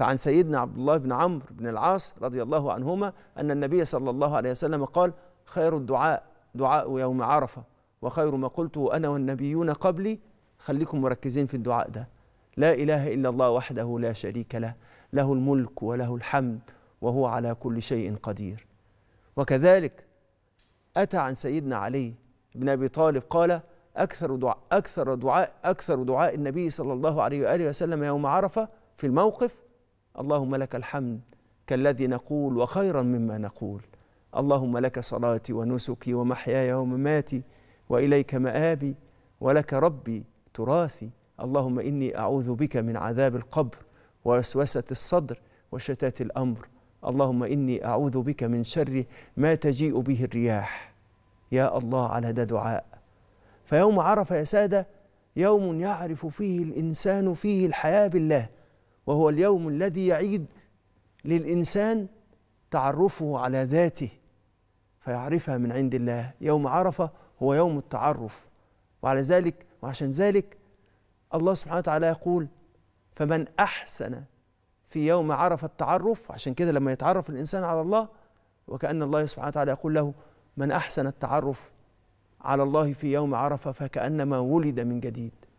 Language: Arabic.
فعن سيدنا عبد الله بن عمرو بن العاص رضي الله عنهما أن النبي صلى الله عليه وسلم قال خير الدعاء دعاء يوم عرفة وخير ما قلته أنا والنبيون قبلي خليكم مركزين في الدعاء ده لا إله إلا الله وحده لا شريك له له الملك وله الحمد وهو على كل شيء قدير وكذلك أتى عن سيدنا علي بن أبي طالب قال أكثر دعاء أكثر دعاء أكثر دعاء النبي صلى الله عليه وآله وسلم يوم عرفة في الموقف اللهم لك الحمد كالذي نقول وخيرا مما نقول اللهم لك صلاتي ونسكي ومحياي ومماتي واليك مآبي ولك ربي تراثي اللهم اني اعوذ بك من عذاب القبر ووسوسه الصدر وشتات الامر اللهم اني اعوذ بك من شر ما تجيء به الرياح يا الله على ده دعاء فيوم عرفه يا ساده يوم يعرف فيه الانسان فيه الحياه بالله وهو اليوم الذي يعيد للإنسان تعرفه على ذاته فيعرفها من عند الله يوم عرفة هو يوم التعرف وعلى ذلك وعشان ذلك الله سبحانه وتعالى يقول فمن أحسن في يوم عرف التعرف عشان كده لما يتعرف الإنسان على الله وكأن الله سبحانه وتعالى يقول له من أحسن التعرف على الله في يوم عرفة فكأنما ولد من جديد